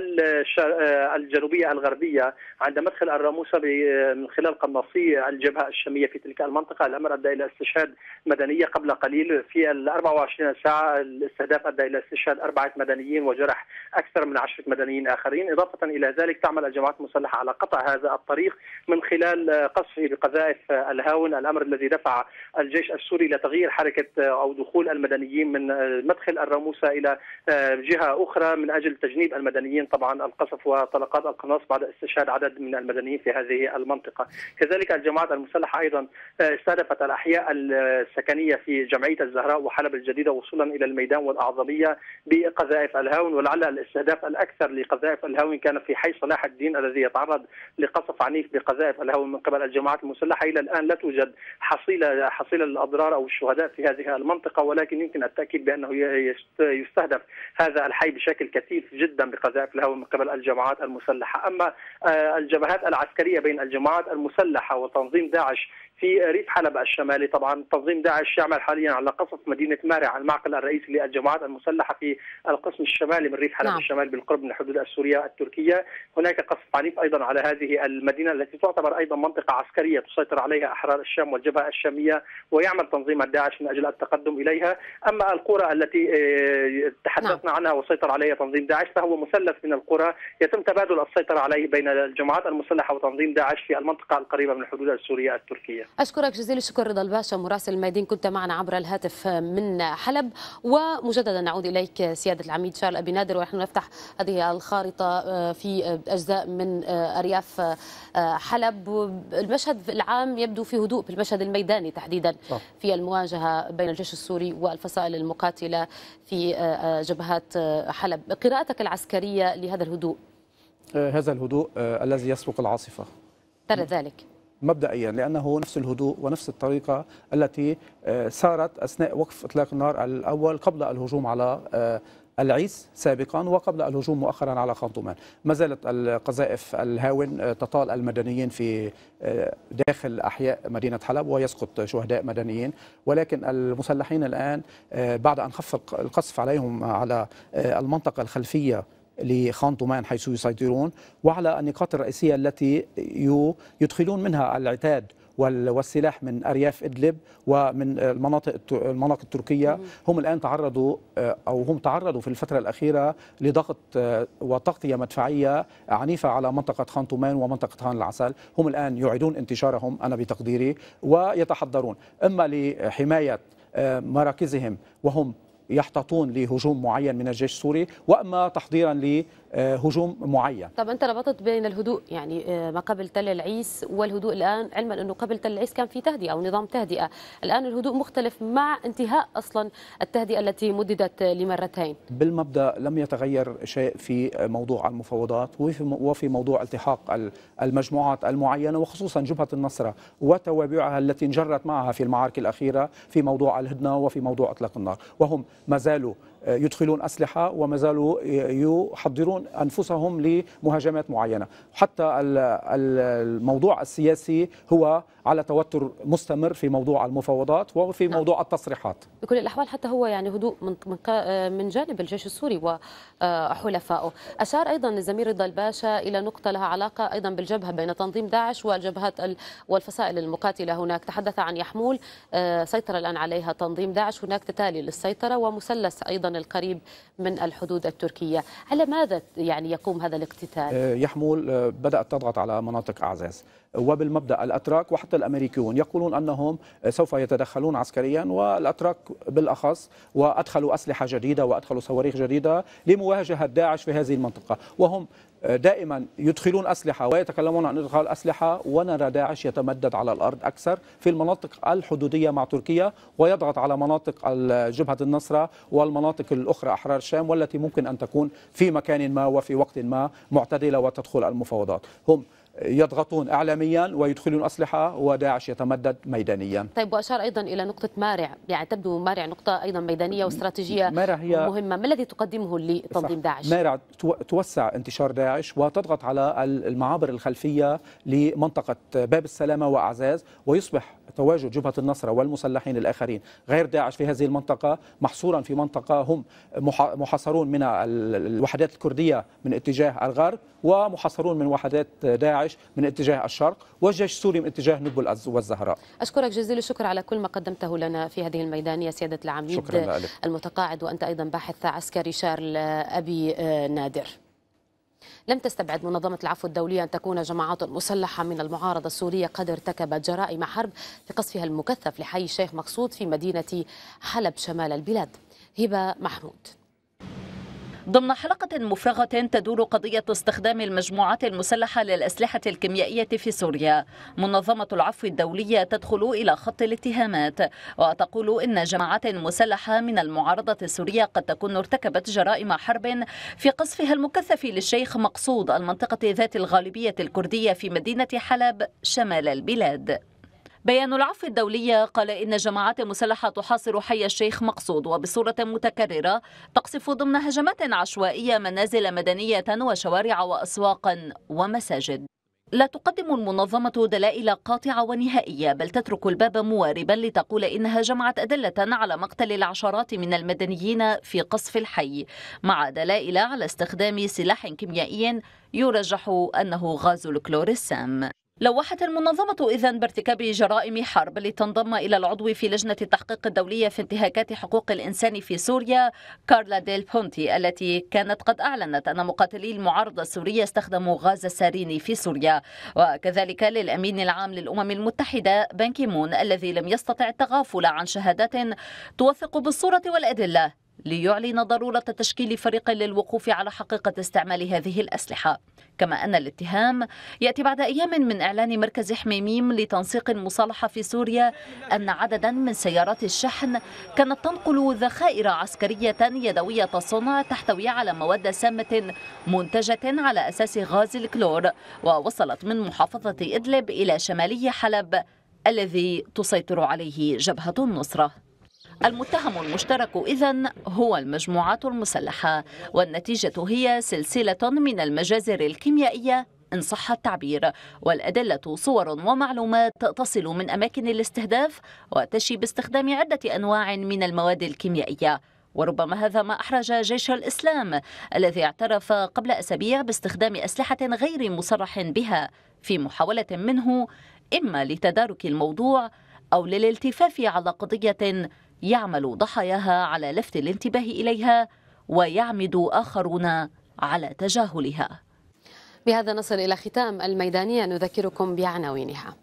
آه، الجنوبيه الغربيه عند مدخل الراموسه آه، من خلال قناصي الجبهه الشاميه في تلك المنطقه الامر ادى الى استشهاد مدنيه قبل قليل في ال 24 ساعه الاستهداف ادى الى استشهاد اربعه مدنيين وجرح اكثر من عشره مدنيين اخرين اضافه الى ذلك تعمل الجماعات المسلحه على قطع هذا الطريق من خلال قصفه بقذائف الهاون الامر الذي دفع الجيش السوري لتغيير حركه حركه آه، او دخول المدنيين من آه، مدخل الراموسه الى آه، جهه اخرى من اجل تجنيب المدنيين طبعا القصف وطلقات القناص بعد استشهاد عدد من المدنيين في هذه المنطقه. كذلك الجماعات المسلحه ايضا استهدفت الاحياء السكنيه في جمعيه الزهراء وحلب الجديده وصولا الى الميدان والاعظميه بقذائف الهاون ولعل الاستهداف الاكثر لقذائف الهاون كان في حي صلاح الدين الذي يتعرض لقصف عنيف بقذائف الهاون من قبل الجماعات المسلحه الى الان لا توجد حصيله حصيله للاضرار او الشهداء في هذه المنطقة ولكن يمكن التأكيد بأنه يستهدف هذا الحي بشكل كثيف جدا بقذائف الهواء من قبل الجماعات المسلحة أما آه، الجبهات العسكرية بين الجماعات المسلحة وتنظيم داعش في ريف حلب الشمالي طبعا تنظيم داعش يعمل حاليا على قصف مدينه مارع المعقل الرئيسي للجماعات المسلحه في القسم الشمالي من ريف حلب نعم. الشمالي بالقرب من الحدود السوريه التركيه هناك قصف عنيف ايضا على هذه المدينه التي تعتبر ايضا منطقه عسكريه تسيطر عليها احرار الشام والجبهه الشاميه ويعمل تنظيم الداعش من اجل التقدم اليها اما القرى التي آه، تحدثنا نعم. عنها وسيطر عليها تنظيم داعش فهو مثلث من القرى يتم تبادل السيطره عليه بين الجماعات المسلحه وتنظيم داعش في المنطقه القريبه من الحدود السوريه التركيه أشكرك جزيل الشكر رضا الباشا مراسل الميدان كنت معنا عبر الهاتف من حلب ومجددا نعود إليك سيادة العميد شارل أبي نادر ونحن نفتح هذه الخارطة آه، في أجزاء من آه، أرياف آه، حلب المشهد العام يبدو في هدوء في المشهد الميداني تحديدا في المواجهة بين الجيش السوري والفصائل المقاتلة في جبهات حلب قراءتك العسكرية لهذا الهدوء هذا الهدوء الذي يسبق العاصفة ترى ذلك مبدئيا لانه نفس الهدوء ونفس الطريقه التي آه، سارت اثناء وقف اطلاق النار الاول قبل الهجوم على آه، العيس سابقا وقبل الهجوم مؤخرا على خانطومان ما زالت القذائف الهاون آه، تطال المدنيين في داخل أحياء مدينة حلب ويسقط شهداء مدنيين ولكن المسلحين الآن بعد أن خف القصف عليهم على المنطقة الخلفية لخانطمان حيث يسيطرون وعلى النقاط الرئيسية التي يدخلون منها العتاد والسلاح من ارياف ادلب ومن المناطق المناطق التركيه هم الان تعرضوا آه، او هم تعرضوا في الفتره الاخيره لضغط آه، وتغطيه مدفعيه عنيفه على منطقه خان تومان ومنطقه خان العسل هم الان يعيدون انتشارهم انا بتقديري ويتحضرون اما لحمايه آه، مراكزهم وهم يحتاطون لهجوم معين من الجيش السوري واما تحضيرا لهجوم معين طب انت ربطت بين الهدوء يعني آه، ما قبل تل العيس والهدوء الان علما انه قبل تل العيس كان في تهدئه او نظام تهدئه الان الهدوء مختلف مع انتهاء اصلا التهدئه التي مددت لمرتين بالمبدا لم يتغير شيء في موضوع المفاوضات وفي موضوع التحاق المجموعات المعينه وخصوصا جبهه النصره وتوابعها التي انجرت معها في المعارك الاخيره في موضوع الهدنه وفي موضوع اطلاق النار وهم ما زالوا يدخلون أسلحة وما زالوا يحضرون أنفسهم لمهاجمات معينة حتى الموضوع السياسي هو على توتر مستمر في موضوع المفاوضات وفي نعم. موضوع التصريحات بكل الأحوال حتى هو يعني هدوء من من جانب الجيش السوري وحلفائه أشار أيضا الزميل رضا الباشا إلى نقطة لها علاقة أيضا بالجبهة بين تنظيم داعش والجبهات والفصائل المقاتلة هناك تحدث عن يحمول آه، سيطر الآن عليها تنظيم داعش هناك تتالي للسيطرة ومثلث أيضا الوطن القريب من الحدود التركية على ماذا يعني يقوم هذا الاقتتال؟ آه، يحمل آه، بدأت تضغط على مناطق أعزاز وبالمبدا الاتراك وحتى الامريكيون يقولون انهم سوف يتدخلون عسكريا والاتراك بالاخص وادخلوا اسلحه جديده وادخلوا صواريخ جديده لمواجهه داعش في هذه المنطقه وهم دائما يدخلون أسلحة ويتكلمون عن إدخال أسلحة ونرى داعش يتمدد على الأرض أكثر في المناطق الحدودية مع تركيا ويضغط على مناطق جبهة النصرة والمناطق الأخرى أحرار الشام والتي ممكن أن تكون في مكان ما وفي وقت ما معتدلة وتدخل المفاوضات هم يضغطون اعلاميا ويدخلون اسلحه وداعش يتمدد ميدانيا. طيب واشار ايضا الى نقطه مارع، يعني تبدو مارع نقطه ايضا ميدانيه واستراتيجيه مارع هي مهمه، ما الذي تقدمه لتنظيم داعش؟ مارع توسع انتشار داعش وتضغط على المعابر الخلفيه لمنطقه باب السلامه وأعزاز ويصبح تواجد جبهة النصرة والمسلحين الآخرين غير داعش في هذه المنطقة محصورا في منطقة هم محاصرون من الوحدات الكردية من اتجاه الغرب ومحاصرون من وحدات داعش من اتجاه الشرق والجيش السوري من اتجاه نبل والزهراء أشكرك جزيل الشكر على كل ما قدمته لنا في هذه الميدانية سيادة العميد شكرا المتقاعد وأنت أيضا باحث عسكري شارل أبي آه، نادر لم تستبعد منظمة العفو الدولية أن تكون جماعات مسلحة من المعارضة السورية قد ارتكبت جرائم حرب في قصفها المكثف لحي الشيخ مقصود في مدينة حلب شمال البلاد هبة محمود ضمن حلقة مفرغة تدور قضية استخدام المجموعات المسلحة للأسلحة الكيميائية في سوريا منظمة العفو الدولية تدخل إلى خط الاتهامات وتقول إن جماعات مسلحة من المعارضة السورية قد تكون ارتكبت جرائم حرب في قصفها المكثف للشيخ مقصود المنطقة ذات الغالبية الكردية في مدينة حلب شمال البلاد بيان العفو الدولية قال إن جماعات مسلحة تحاصر حي الشيخ مقصود وبصورة متكررة تقصف ضمن هجمات عشوائية منازل مدنية وشوارع وأسواق ومساجد لا تقدم المنظمة دلائل قاطعة ونهائية بل تترك الباب مواربا لتقول إنها جمعت أدلة على مقتل العشرات من المدنيين في قصف الحي مع دلائل على استخدام سلاح كيميائي يرجح أنه غاز الكلور السام لوحت المنظمة إذا بارتكاب جرائم حرب لتنضم إلى العضو في لجنة التحقيق الدولية في انتهاكات حقوق الإنسان في سوريا كارلا ديل بونتي التي كانت قد أعلنت أن مقاتلي المعارضة السورية استخدموا غاز سارين في سوريا وكذلك للأمين العام للأمم المتحدة بانكي مون الذي لم يستطع التغافل عن شهادات توثق بالصورة والأدلة ليعلن ضرورة تشكيل فريق للوقوف على حقيقة استعمال هذه الأسلحة كما أن الاتهام يأتي بعد أيام من إعلان مركز حميميم لتنسيق المصالحة في سوريا أن عددا من سيارات الشحن كانت تنقل ذخائر عسكرية يدوية الصنع تحتوي على مواد سامة منتجة على أساس غاز الكلور ووصلت من محافظة إدلب إلى شمالي حلب الذي تسيطر عليه جبهة النصره المتهم المشترك إذا هو المجموعات المسلحة والنتيجة هي سلسلة من المجازر الكيميائية إن صح التعبير والأدلة صور ومعلومات تصل من أماكن الاستهداف وتشي باستخدام عدة أنواع من المواد الكيميائية وربما هذا ما أحرج جيش الإسلام الذي اعترف قبل أسابيع باستخدام أسلحة غير مصرح بها في محاولة منه إما لتدارك الموضوع أو للالتفاف على قضية يعمل ضحاياها على لفت الانتباه إليها ويعمد آخرون على تجاهلها بهذا نصل إلى ختام الميدانية نذكركم بعناوينها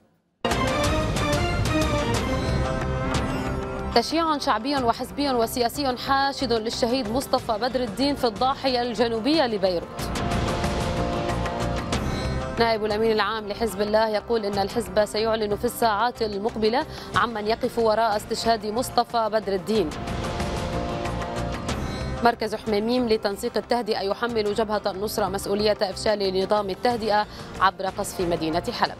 تشييع شعبي وحزبي وسياسي حاشد للشهيد مصطفى بدر الدين في الضاحية الجنوبية لبيروت نائب الأمين العام لحزب الله يقول إن الحزب سيعلن في الساعات المقبلة عمن يقف وراء استشهاد مصطفى بدر الدين مركز حميميم لتنسيق التهدئة يحمل جبهة النصرة مسؤولية إفشال نظام التهدئة عبر قصف مدينة حلب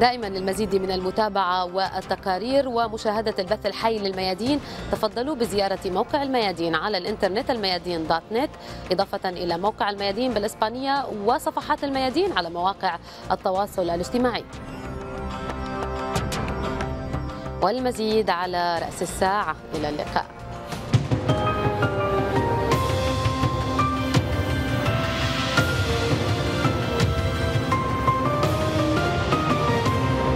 دائما للمزيد من المتابعة والتقارير ومشاهدة البث الحي للميادين تفضلوا بزيارة موقع الميادين على الإنترنت الميادين دوت نت إضافة إلى موقع الميادين بالإسبانية وصفحات الميادين على مواقع التواصل الاجتماعي والمزيد على رأس الساعة إلى اللقاء